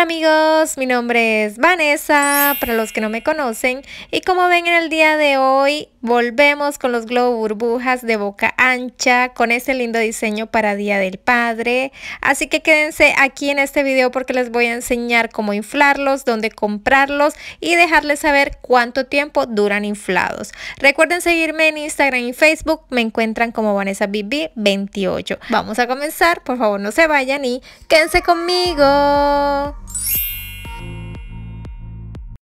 amigos, mi nombre es Vanessa, para los que no me conocen, y como ven en el día de hoy volvemos con los globo burbujas de boca ancha, con este lindo diseño para Día del Padre, así que quédense aquí en este video porque les voy a enseñar cómo inflarlos, dónde comprarlos y dejarles saber cuánto tiempo duran inflados. Recuerden seguirme en Instagram y Facebook, me encuentran como Vanessa 28. Vamos a comenzar, por favor no se vayan y quédense conmigo.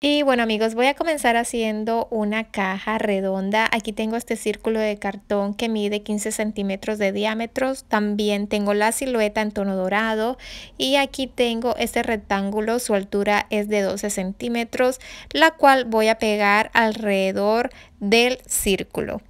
Y bueno amigos, voy a comenzar haciendo una caja redonda. Aquí tengo este círculo de cartón que mide 15 centímetros de diámetro. También tengo la silueta en tono dorado. Y aquí tengo este rectángulo, su altura es de 12 centímetros, la cual voy a pegar alrededor del círculo.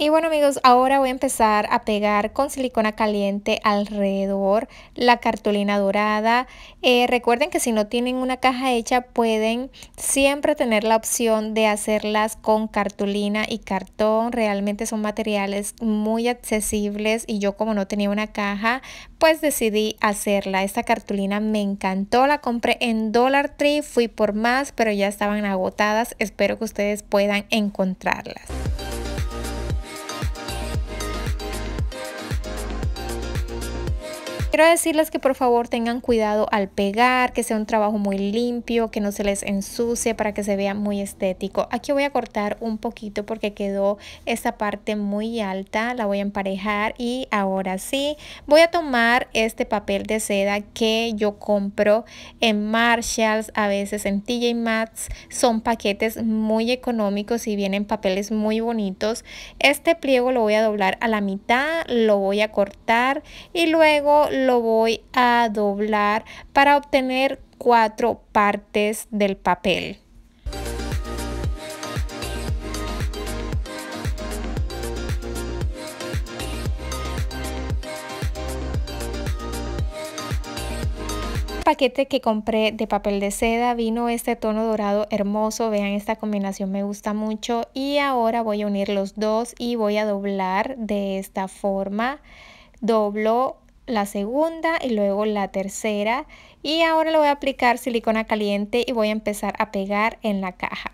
Y bueno amigos, ahora voy a empezar a pegar con silicona caliente alrededor la cartulina dorada. Eh, recuerden que si no tienen una caja hecha pueden siempre tener la opción de hacerlas con cartulina y cartón. Realmente son materiales muy accesibles y yo como no tenía una caja pues decidí hacerla. Esta cartulina me encantó, la compré en Dollar Tree, fui por más pero ya estaban agotadas. Espero que ustedes puedan encontrarlas. Quiero decirles que por favor tengan cuidado al pegar, que sea un trabajo muy limpio, que no se les ensucie para que se vea muy estético. Aquí voy a cortar un poquito porque quedó esta parte muy alta, la voy a emparejar y ahora sí voy a tomar este papel de seda que yo compro en Marshalls, a veces en TJ Maxx, son paquetes muy económicos y vienen papeles muy bonitos. Este pliego lo voy a doblar a la mitad, lo voy a cortar y luego lo lo voy a doblar para obtener cuatro partes del papel. paquete que compré de papel de seda vino este tono dorado hermoso vean esta combinación me gusta mucho y ahora voy a unir los dos y voy a doblar de esta forma doblo la segunda y luego la tercera. Y ahora le voy a aplicar silicona caliente y voy a empezar a pegar en la caja.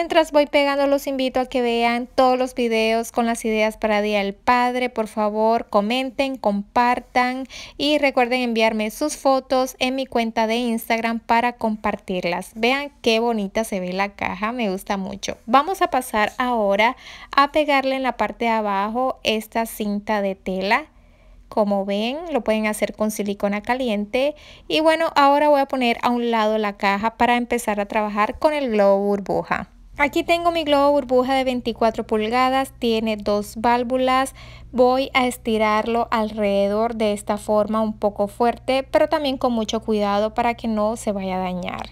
Mientras voy pegando los invito a que vean todos los videos con las ideas para Día del Padre. Por favor comenten, compartan y recuerden enviarme sus fotos en mi cuenta de Instagram para compartirlas. Vean qué bonita se ve la caja, me gusta mucho. Vamos a pasar ahora a pegarle en la parte de abajo esta cinta de tela. Como ven, lo pueden hacer con silicona caliente. Y bueno, ahora voy a poner a un lado la caja para empezar a trabajar con el globo burbuja. Aquí tengo mi globo burbuja de 24 pulgadas, tiene dos válvulas, voy a estirarlo alrededor de esta forma un poco fuerte, pero también con mucho cuidado para que no se vaya a dañar.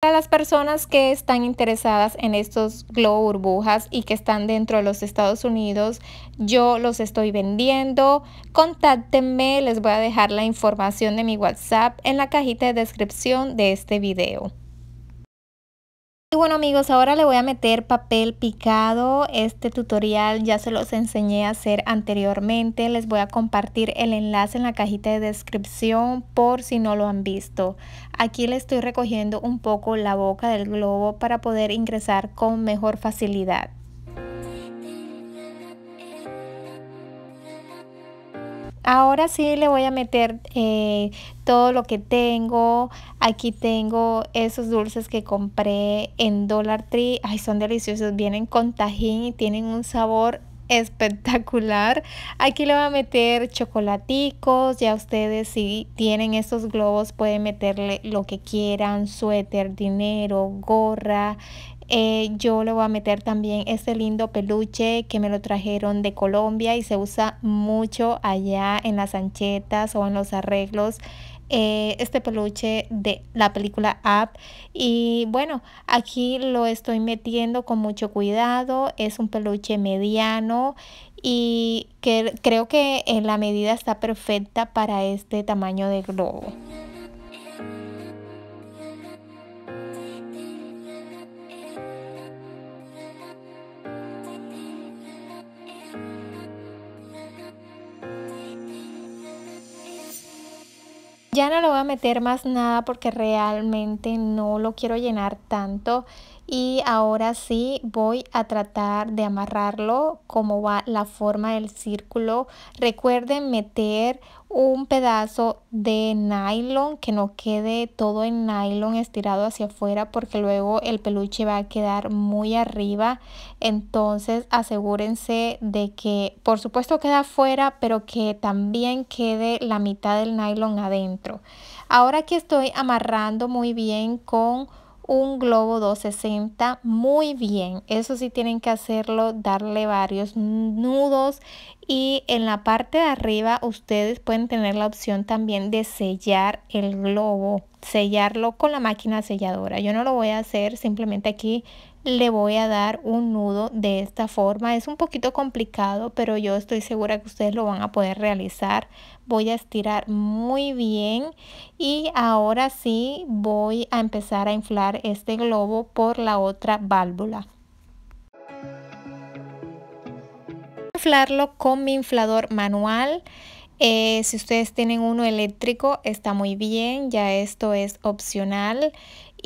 Para las personas que están interesadas en estos globo burbujas y que están dentro de los Estados Unidos, yo los estoy vendiendo. Contáctenme, les voy a dejar la información de mi WhatsApp en la cajita de descripción de este video. Y bueno amigos, ahora le voy a meter papel picado. Este tutorial ya se los enseñé a hacer anteriormente. Les voy a compartir el enlace en la cajita de descripción por si no lo han visto. Aquí le estoy recogiendo un poco la boca del globo para poder ingresar con mejor facilidad. Ahora sí le voy a meter eh, todo lo que tengo. Aquí tengo esos dulces que compré en Dollar Tree. Ay, son deliciosos. Vienen con tajín y tienen un sabor espectacular. Aquí le voy a meter chocolaticos. Ya ustedes si tienen estos globos pueden meterle lo que quieran. Suéter, dinero, gorra, eh, yo le voy a meter también este lindo peluche que me lo trajeron de Colombia y se usa mucho allá en las anchetas o en los arreglos. Eh, este peluche de la película Up y bueno aquí lo estoy metiendo con mucho cuidado es un peluche mediano y que creo que en la medida está perfecta para este tamaño de globo. Ya no lo voy a meter más nada porque realmente no lo quiero llenar tanto. Y ahora sí voy a tratar de amarrarlo como va la forma del círculo. Recuerden meter un pedazo de nylon que no quede todo en nylon estirado hacia afuera porque luego el peluche va a quedar muy arriba entonces asegúrense de que por supuesto queda afuera pero que también quede la mitad del nylon adentro ahora que estoy amarrando muy bien con un globo 260 muy bien. Eso sí tienen que hacerlo, darle varios nudos y en la parte de arriba ustedes pueden tener la opción también de sellar el globo, sellarlo con la máquina selladora. Yo no lo voy a hacer, simplemente aquí le voy a dar un nudo de esta forma. Es un poquito complicado, pero yo estoy segura que ustedes lo van a poder realizar. Voy a estirar muy bien y ahora sí voy a empezar a inflar este globo por la otra válvula. Inflarlo con mi inflador manual. Eh, si ustedes tienen uno eléctrico está muy bien, ya esto es opcional.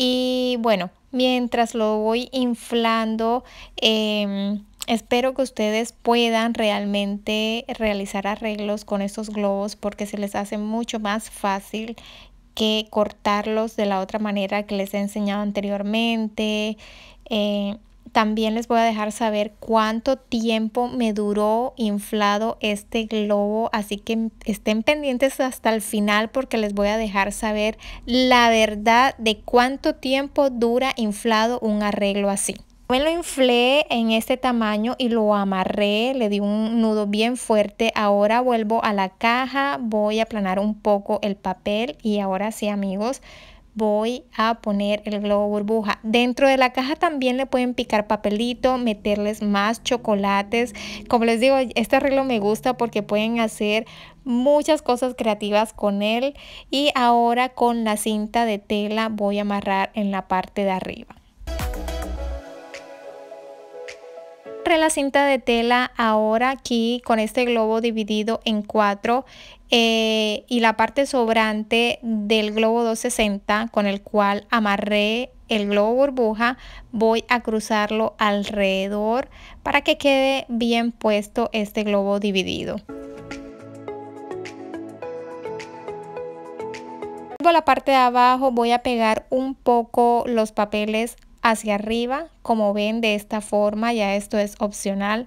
Y bueno, mientras lo voy inflando, em, Espero que ustedes puedan realmente realizar arreglos con estos globos porque se les hace mucho más fácil que cortarlos de la otra manera que les he enseñado anteriormente. Eh, también les voy a dejar saber cuánto tiempo me duró inflado este globo, así que estén pendientes hasta el final porque les voy a dejar saber la verdad de cuánto tiempo dura inflado un arreglo así. Me lo inflé en este tamaño y lo amarré, le di un nudo bien fuerte. Ahora vuelvo a la caja, voy a aplanar un poco el papel y ahora sí amigos, voy a poner el globo burbuja. Dentro de la caja también le pueden picar papelito, meterles más chocolates. Como les digo, este arreglo me gusta porque pueden hacer muchas cosas creativas con él. Y ahora con la cinta de tela voy a amarrar en la parte de arriba. la cinta de tela ahora aquí con este globo dividido en cuatro eh, y la parte sobrante del globo 260 con el cual amarré el globo burbuja voy a cruzarlo alrededor para que quede bien puesto este globo dividido. la parte de abajo voy a pegar un poco los papeles hacia arriba, como ven de esta forma, ya esto es opcional.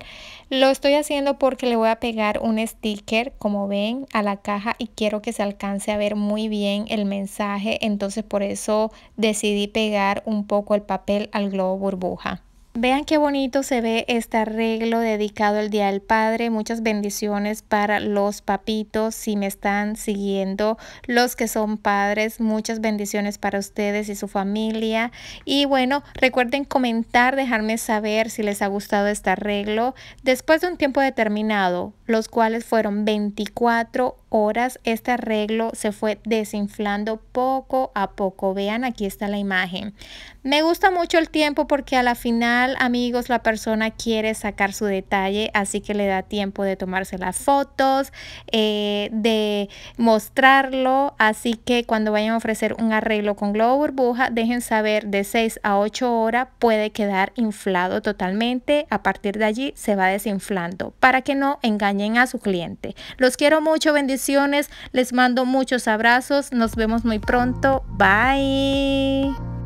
Lo estoy haciendo porque le voy a pegar un sticker, como ven, a la caja y quiero que se alcance a ver muy bien el mensaje, entonces por eso decidí pegar un poco el papel al globo burbuja. Vean qué bonito se ve este arreglo dedicado al Día del Padre. Muchas bendiciones para los papitos. Si me están siguiendo, los que son padres, muchas bendiciones para ustedes y su familia. Y bueno, recuerden comentar, dejarme saber si les ha gustado este arreglo. Después de un tiempo determinado, los cuales fueron 24 horas este arreglo se fue desinflando poco a poco. Vean, aquí está la imagen. Me gusta mucho el tiempo porque a la final, amigos, la persona quiere sacar su detalle, así que le da tiempo de tomarse las fotos, eh, de mostrarlo. Así que cuando vayan a ofrecer un arreglo con globo burbuja, dejen saber de 6 a 8 horas puede quedar inflado totalmente. A partir de allí se va desinflando para que no engañen a su cliente. Los quiero mucho, bendiciones les mando muchos abrazos, nos vemos muy pronto, bye.